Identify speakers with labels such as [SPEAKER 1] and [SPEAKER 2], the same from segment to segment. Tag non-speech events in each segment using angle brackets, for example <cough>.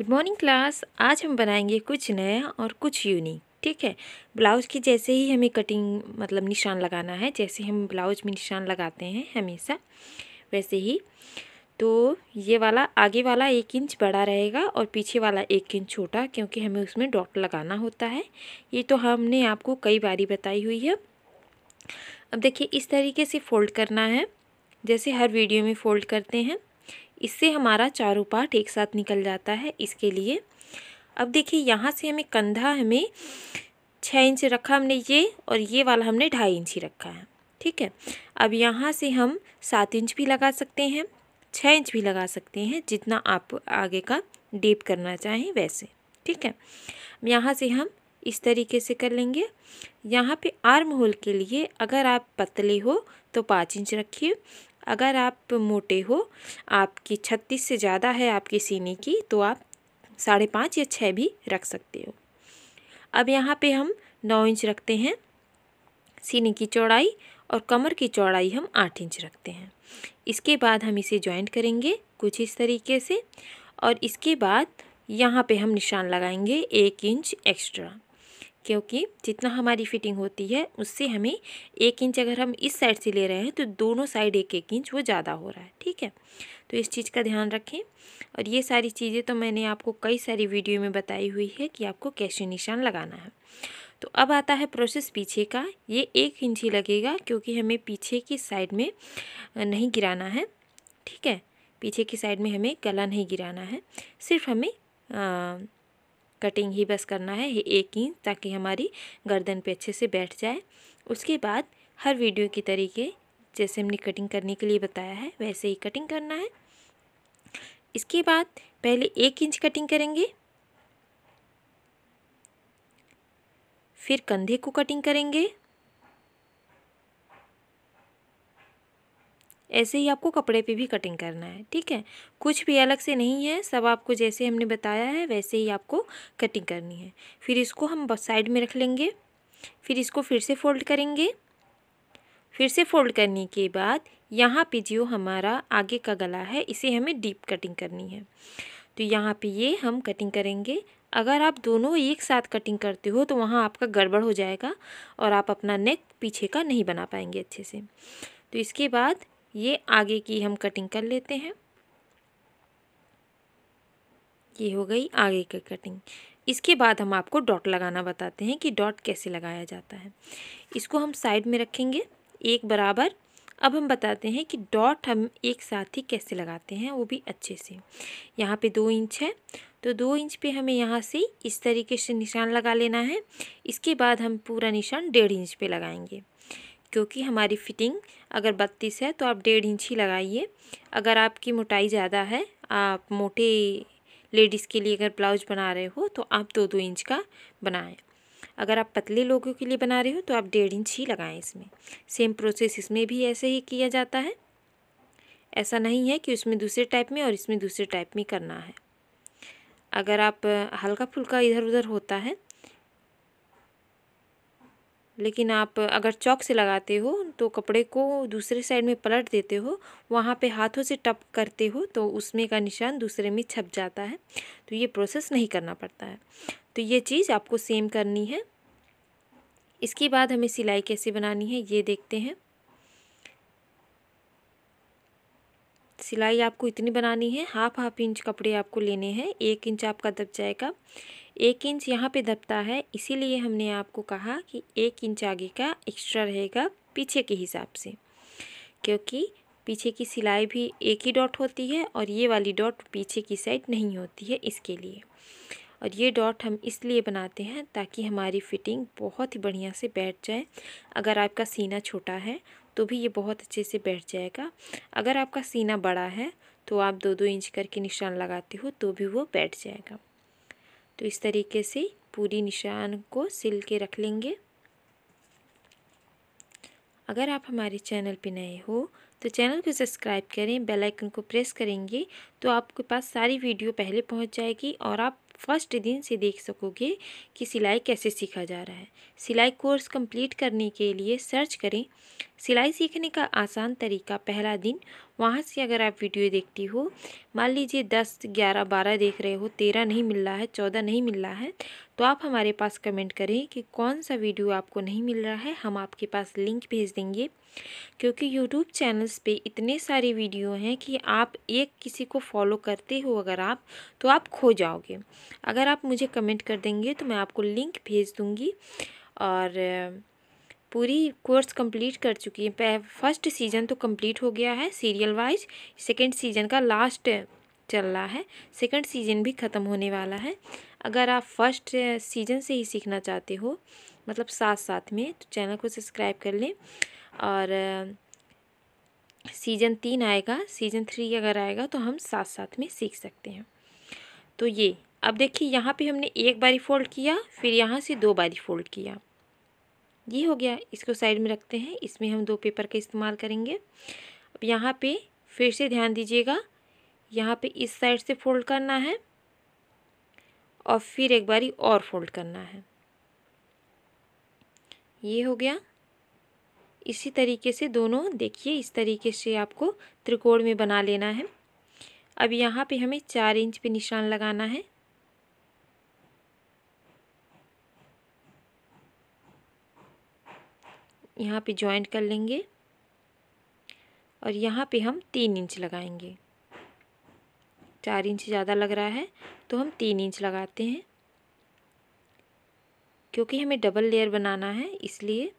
[SPEAKER 1] good morning class आज हम बनाएंगे कुछ नया और कुछ यूनिक ठीक है ब्लाउज की जैसे ही हमें कटिंग मतलब निशान लगाना है जैसे हम ब्लाउज में निशान लगाते हैं हमेशा वैसे ही तो ये वाला आगे वाला एक इंच बड़ा रहेगा और पीछे वाला एक इंच छोटा क्योंकि हमें उसमें डॉट लगाना होता है ये तो हमने आपको कई बारी बताई हुई है अब देखिए इस तरीके से फ़ोल्ड करना है जैसे हर वीडियो में फ़ोल्ड करते हैं इससे हमारा चारों पार्ट एक साथ निकल जाता है इसके लिए अब देखिए यहाँ से हमें कंधा हमें छः इंच रखा हमने ये और ये वाला हमने ढाई इंच ही रखा है ठीक है अब यहाँ से हम सात इंच भी लगा सकते हैं छः इंच भी लगा सकते हैं जितना आप आगे का डीप करना चाहें वैसे ठीक है यहाँ से हम इस तरीके से कर लेंगे यहाँ पे आर्म होल के लिए अगर आप पतले हो तो पाँच इंच रखिए अगर आप मोटे हो आपकी छत्तीस से ज़्यादा है आपकी सीने की तो आप साढ़े पाँच या छः भी रख सकते हो अब यहाँ पे हम नौ इंच रखते हैं सीने की चौड़ाई और कमर की चौड़ाई हम आठ इंच रखते हैं इसके बाद हम इसे जॉइंट करेंगे कुछ इस तरीके से और इसके बाद यहाँ पे हम निशान लगाएंगे एक इंच एक्स्ट्रा क्योंकि जितना हमारी फिटिंग होती है उससे हमें एक इंच अगर हम इस साइड से ले रहे हैं तो दोनों साइड एक एक इंच वो ज़्यादा हो रहा है ठीक है तो इस चीज़ का ध्यान रखें और ये सारी चीज़ें तो मैंने आपको कई सारी वीडियो में बताई हुई है कि आपको कैसे निशान लगाना है तो अब आता है प्रोसेस पीछे का ये एक इंच ही लगेगा क्योंकि हमें पीछे की साइड में नहीं गिराना है ठीक है पीछे की साइड में हमें गला नहीं गिराना है सिर्फ हमें आ, कटिंग ही बस करना है एक इंच ताकि हमारी गर्दन पे अच्छे से बैठ जाए उसके बाद हर वीडियो की तरीके जैसे हमने कटिंग करने के लिए बताया है वैसे ही कटिंग करना है इसके बाद पहले एक इंच कटिंग करेंगे फिर कंधे को कटिंग करेंगे ऐसे ही आपको कपड़े पे भी कटिंग करना है ठीक है कुछ भी अलग से नहीं है सब आपको जैसे हमने बताया है वैसे ही आपको कटिंग करनी है फिर इसको हम साइड में रख लेंगे फिर इसको फिर से फोल्ड करेंगे फिर से फोल्ड करने के बाद यहाँ पे जो हमारा आगे का गला है इसे हमें डीप कटिंग करनी है तो यहाँ पे ये हम कटिंग करेंगे अगर आप दोनों एक साथ कटिंग करते हो तो वहाँ आपका गड़बड़ हो जाएगा और आप अपना नेक पीछे का नहीं बना पाएंगे अच्छे से तो इसके बाद ये आगे की हम कटिंग कर लेते हैं ये हो गई आगे की कटिंग इसके बाद हम आपको डॉट लगाना बताते हैं कि डॉट कैसे लगाया जाता है इसको हम साइड में रखेंगे एक बराबर अब हम बताते हैं कि डॉट हम एक साथ ही कैसे लगाते हैं वो भी अच्छे से यहाँ पे दो इंच है तो दो इंच पे हमें यहाँ से इस तरीके से निशान लगा लेना है इसके बाद हम पूरा निशान डेढ़ इंच पे लगाएंगे क्योंकि हमारी फ़िटिंग अगर बत्तीस है तो आप डेढ़ इंच ही लगाइए अगर आपकी मोटाई ज़्यादा है आप मोटे लेडीज़ के लिए अगर ब्लाउज बना रहे हो तो आप दो दो इंच का बनाएं अगर आप पतले लोगों के लिए बना रहे हो तो आप डेढ़ इंच ही लगाएं इसमें सेम प्रोसेस इसमें भी ऐसे ही किया जाता है ऐसा नहीं है कि उसमें दूसरे टाइप में और इसमें दूसरे टाइप में करना है अगर आप हल्का फुल्का इधर उधर होता है लेकिन आप अगर चौक से लगाते हो तो कपड़े को दूसरे साइड में पलट देते हो वहाँ पे हाथों से टप करते हो तो उसमें का निशान दूसरे में छप जाता है तो ये प्रोसेस नहीं करना पड़ता है तो ये चीज़ आपको सेम करनी है इसके बाद हमें सिलाई कैसे बनानी है ये देखते हैं सिलाई आपको इतनी बनानी है हाफ हाफ इंच कपड़े आपको लेने हैं एक इंच आपका दब जाएगा एक इंच यहाँ पे दबता है इसीलिए हमने आपको कहा कि एक इंच आगे का एक्स्ट्रा रहेगा पीछे के हिसाब से क्योंकि पीछे की सिलाई भी एक ही डॉट होती है और ये वाली डॉट पीछे की साइड नहीं होती है इसके लिए और ये डॉट हम इसलिए बनाते हैं ताकि हमारी फिटिंग बहुत ही बढ़िया से बैठ जाए अगर आपका सीना छोटा है तो भी ये बहुत अच्छे से बैठ जाएगा अगर आपका सीना बड़ा है तो आप दो दो इंच करके निशान लगाते हो तो भी वो बैठ जाएगा तो इस तरीके से पूरी निशान को सिल के रख लेंगे अगर आप हमारे चैनल पर नए हो तो चैनल को सब्सक्राइब करें बेल आइकन को प्रेस करेंगे तो आपके पास सारी वीडियो पहले पहुंच जाएगी और आप फर्स्ट दिन से देख सकोगे कि सिलाई कैसे सीखा जा रहा है सिलाई कोर्स कंप्लीट करने के लिए सर्च करें सिलाई सीखने का आसान तरीका पहला दिन वहाँ से अगर आप वीडियो देखती हो मान लीजिए दस ग्यारह बारह देख रहे हो तेरह नहीं मिल रहा है चौदह नहीं मिल रहा है तो आप हमारे पास कमेंट करें कि कौन सा वीडियो आपको नहीं मिल रहा है हम आपके पास लिंक भेज देंगे क्योंकि यूट्यूब चैनल्स पे इतने सारे वीडियो हैं कि आप एक किसी को फॉलो करते हो अगर आप तो आप खो जाओगे अगर आप मुझे कमेंट कर देंगे तो मैं आपको लिंक भेज दूँगी और पूरी कोर्स कंप्लीट कर चुकी है फर्स्ट सीज़न तो कंप्लीट हो गया है सीरियल वाइज सेकेंड सीज़न का लास्ट चल रहा है सेकंड सीज़न भी ख़त्म होने वाला है अगर आप फर्स्ट सीज़न से ही सीखना चाहते हो मतलब साथ साथ में तो चैनल को सब्सक्राइब कर लें और सीजन तीन आएगा सीजन थ्री अगर आएगा तो हम साथ साथ में सीख सकते हैं तो ये अब देखिए यहाँ पे हमने एक बारी फोल्ड किया फिर यहाँ से दो बारी फोल्ड किया ये हो गया इसको साइड में रखते हैं इसमें हम दो पेपर का इस्तेमाल करेंगे अब यहाँ पे फिर से ध्यान दीजिएगा यहाँ पे इस साइड से फोल्ड करना है और फिर एक बारी और फोल्ड करना है ये हो गया इसी तरीके से दोनों देखिए इस तरीके से आपको त्रिकोण में बना लेना है अब यहाँ पे हमें चार इंच पे निशान लगाना है यहाँ पे जॉइंट कर लेंगे और यहाँ पे हम तीन इंच लगाएंगे चार इंच ज़्यादा लग रहा है तो हम तीन इंच लगाते हैं क्योंकि हमें डबल लेयर बनाना है इसलिए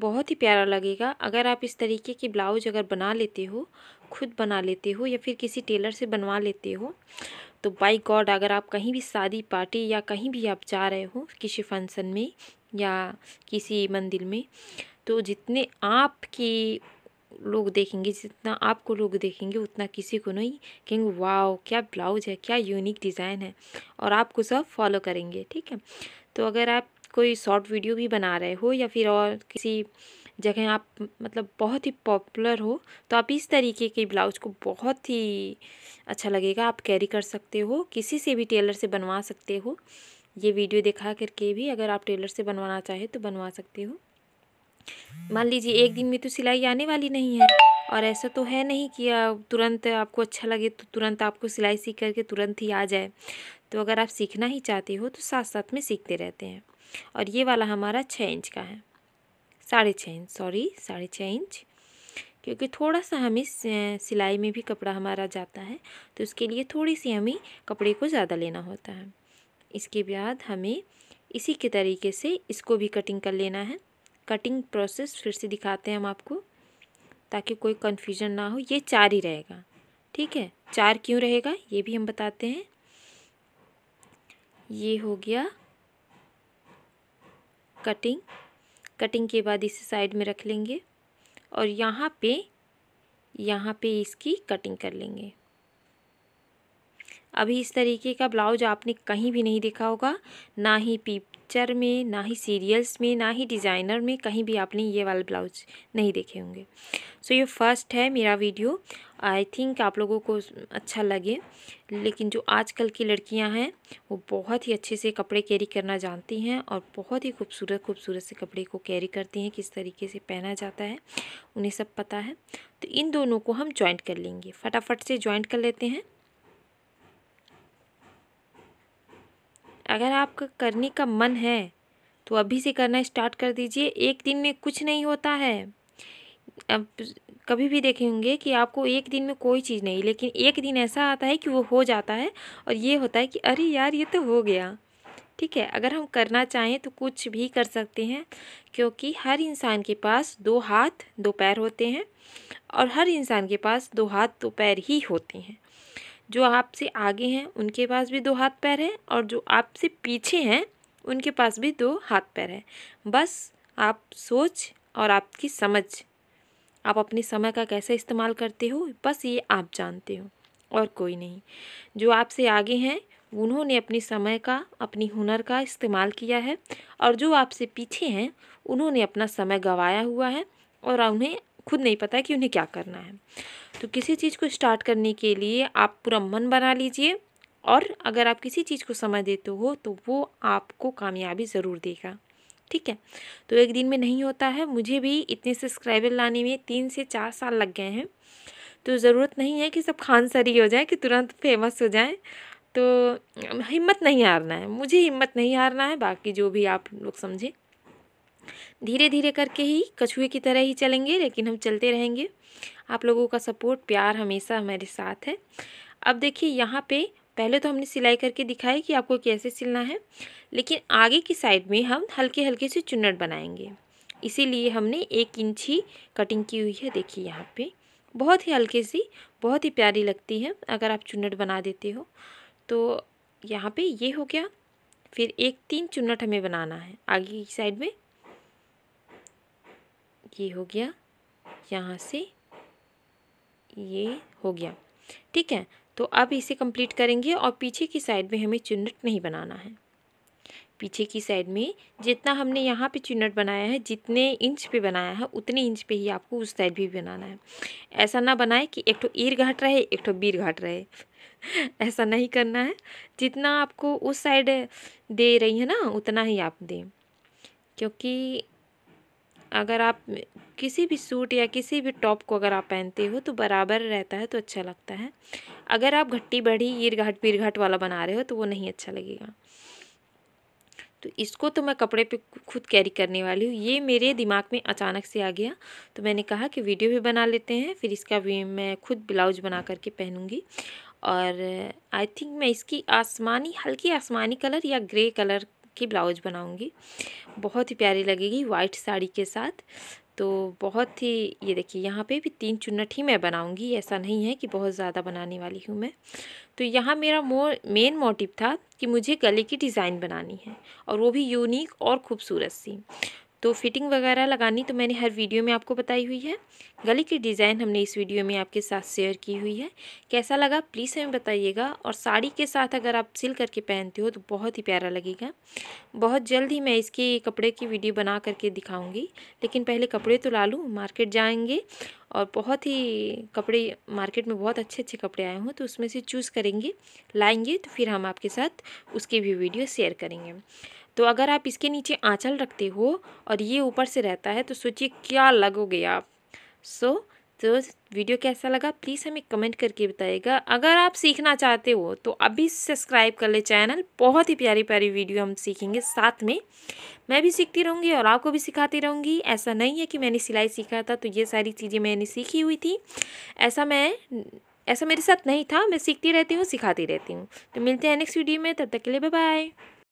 [SPEAKER 1] बहुत ही प्यारा लगेगा अगर आप इस तरीके की ब्लाउज अगर बना लेते हो खुद बना लेते हो या फिर किसी टेलर से बनवा लेते हो तो बाई गॉड अगर आप कहीं भी शादी पार्टी या कहीं भी आप जा रहे हो किसी फंक्शन में या किसी मंदिर में तो जितने आपकी लोग देखेंगे जितना आपको लोग देखेंगे उतना किसी को नहीं कहेंगे वाओ क्या ब्लाउज है क्या यूनिक डिज़ाइन है और आपको सब फॉलो करेंगे ठीक है तो अगर आप कोई शॉर्ट वीडियो भी बना रहे हो या फिर और किसी जगह आप मतलब बहुत ही पॉपुलर हो तो आप इस तरीके के ब्लाउज को बहुत ही अच्छा लगेगा आप कैरी कर सकते हो किसी से भी टेलर से बनवा सकते हो ये वीडियो दिखा करके भी अगर आप टेलर से बनवाना चाहे तो बनवा सकते हो मान लीजिए एक दिन में तो सिलाई आने वाली नहीं है और ऐसा तो है नहीं कि तुरंत आपको अच्छा लगे तो तुरंत आपको सिलाई सीख करके तुरंत ही आ जाए तो अगर आप सीखना ही चाहते हो तो साथ साथ में सीखते रहते हैं और ये वाला हमारा छः इंच का है साढ़े छः इंच सॉरी साढ़े छः इंच क्योंकि थोड़ा सा हमें सिलाई में भी कपड़ा हमारा जाता है तो उसके लिए थोड़ी सी हमें कपड़े को ज़्यादा लेना होता है इसके बाद हमें इसी के तरीके से इसको भी कटिंग कर लेना है कटिंग प्रोसेस फिर से दिखाते हैं हम आपको ताकि कोई कन्फ्यूजन ना हो ये चार ही रहेगा ठीक है चार क्यों रहेगा ये भी हम बताते हैं ये हो गया कटिंग कटिंग के बाद इसे साइड में रख लेंगे और यहाँ पे यहाँ पे इसकी कटिंग कर लेंगे अभी इस तरीके का ब्लाउज आपने कहीं भी नहीं देखा होगा ना ही पिक्चर में ना ही सीरियल्स में ना ही डिज़ाइनर में कहीं भी आपने ये वाला ब्लाउज नहीं देखे होंगे सो so, ये फर्स्ट है मेरा वीडियो आई थिंक आप लोगों को अच्छा लगे लेकिन जो आजकल की लड़कियां हैं वो बहुत ही अच्छे से कपड़े कैरी करना जानती हैं और बहुत ही खूबसूरत खूबसूरत से कपड़े को कैरी करती हैं किस तरीके से पहना जाता है उन्हें सब पता है तो इन दोनों को हम ज्वाइंट कर लेंगे फटाफट से ज्वाइंट कर लेते हैं अगर आपका करने का मन है तो अभी से करना स्टार्ट कर दीजिए एक दिन में कुछ नहीं होता है अब कभी भी देखेंगे कि आपको एक दिन में कोई चीज़ नहीं लेकिन एक दिन ऐसा आता है कि वो हो जाता है और ये होता है कि अरे यार ये तो हो गया ठीक है अगर हम करना चाहें तो कुछ भी कर सकते हैं क्योंकि हर इंसान के पास दो हाथ दो पैर होते हैं और हर इंसान के पास दो हाथ दो पैर ही होते हैं जो आपसे आगे हैं उनके पास भी दो हाथ पैर हैं और जो आपसे पीछे हैं उनके पास भी दो हाथ पैर हैं बस आप सोच और आपकी समझ आप अपने समय का कैसे इस्तेमाल करते हो बस ये आप जानते हो और कोई नहीं जो आपसे आगे हैं उन्होंने अपने समय का अपनी हुनर का इस्तेमाल किया है और जो आपसे पीछे हैं उन्होंने अपना समय गंवाया हुआ है और उन्हें खुद नहीं पता है कि उन्हें क्या करना है तो किसी चीज़ को स्टार्ट करने के लिए आप पूरा मन बना लीजिए और अगर आप किसी चीज़ को समय देते हो तो वो आपको कामयाबी ज़रूर देगा ठीक है तो एक दिन में नहीं होता है मुझे भी इतने सब्सक्राइबर लाने में तीन से चार साल लग गए हैं तो ज़रूरत नहीं है कि सब खान सरी हो जाए कि तुरंत फेमस हो जाए तो हिम्मत नहीं हारना है मुझे हिम्मत नहीं हारना है बाकी जो भी आप लोग समझें धीरे धीरे करके ही कछुए की तरह ही चलेंगे लेकिन हम चलते रहेंगे आप लोगों का सपोर्ट प्यार हमेशा हमारे साथ है अब देखिए यहाँ पे पहले तो हमने सिलाई करके दिखाई कि आपको कैसे सिलना है लेकिन आगे की साइड में हम हल्के हल्के से चुन्नट बनाएंगे इसीलिए हमने एक इंच ही कटिंग की हुई है देखिए यहाँ पे बहुत ही हल्के सी बहुत ही प्यारी लगती है अगर आप चुन्नट बना देते हो तो यहाँ पे ये हो गया फिर एक तीन चुन्नट हमें बनाना है आगे की साइड में ये हो गया यहाँ से ये हो गया ठीक है तो अब इसे कंप्लीट करेंगे और पीछे की साइड में हमें चुनट नहीं बनाना है पीछे की साइड में जितना हमने यहाँ पे चुनट बनाया है जितने इंच पे बनाया है उतने इंच पे ही आपको उस साइड भी बनाना है ऐसा ना बनाए कि एक ठो ईर घाट रहे एक ठो बीर घाट रहे <laughs> ऐसा नहीं करना है जितना आपको उस साइड दे रही है ना उतना ही आप दें क्योंकि अगर आप किसी भी सूट या किसी भी टॉप को अगर आप पहनते हो तो बराबर रहता है तो अच्छा लगता है अगर आप घट्टी बढ़ी ईर घाट पीर घाट वाला बना रहे हो तो वो नहीं अच्छा लगेगा तो इसको तो मैं कपड़े पे खुद कैरी करने वाली हूँ ये मेरे दिमाग में अचानक से आ गया तो मैंने कहा कि वीडियो भी बना लेते हैं फिर इसका भी मैं खुद ब्लाउज बना करके पहनूँगी और आई थिंक मैं इसकी आसमानी हल्की आसमानी कलर या ग्रे कलर की ब्लाउज बनाऊँगी बहुत ही प्यारी लगेगी वाइट साड़ी के साथ तो बहुत ही ये देखिए यहाँ पे भी तीन चुन्नट ही मैं बनाऊँगी ऐसा नहीं है कि बहुत ज़्यादा बनाने वाली हूँ मैं तो यहाँ मेरा मो मेन मोटिव था कि मुझे गले की डिज़ाइन बनानी है और वो भी यूनिक और ख़ूबसूरत सी तो फिटिंग वगैरह लगानी तो मैंने हर वीडियो में आपको बताई हुई है गले की डिज़ाइन हमने इस वीडियो में आपके साथ शेयर की हुई है कैसा लगा प्लीज़ हमें बताइएगा और साड़ी के साथ अगर आप सिल करके पहनते हो तो बहुत ही प्यारा लगेगा बहुत जल्द ही मैं इसके कपड़े की वीडियो बना करके दिखाऊँगी लेकिन पहले कपड़े तो ला लूँ मार्केट जाएँगे और बहुत ही कपड़े मार्केट में बहुत अच्छे अच्छे कपड़े आए हों तो उसमें से चूज़ करेंगे लाएँगे तो फिर हम आपके साथ उसकी भी वीडियो शेयर करेंगे तो अगर आप इसके नीचे आँचल रखते हो और ये ऊपर से रहता है तो सोचिए क्या लगोगे आप सो तो वीडियो कैसा लगा प्लीज़ हमें कमेंट करके बताइएगा अगर आप सीखना चाहते हो तो अभी सब्सक्राइब कर ले चैनल बहुत ही प्यारी प्यारी वीडियो हम सीखेंगे साथ में मैं भी सीखती रहूँगी और आपको भी सिखाती रहूँगी ऐसा नहीं है कि मैंने सिलाई सीखा था तो ये सारी चीज़ें मैंने सीखी हुई थी ऐसा मैं ऐसा मेरे साथ नहीं था मैं सीखती रहती हूँ सिखाती रहती हूँ तो मिलते हैं नेक्स्ट वीडियो में तब तक के लिए बाय बाय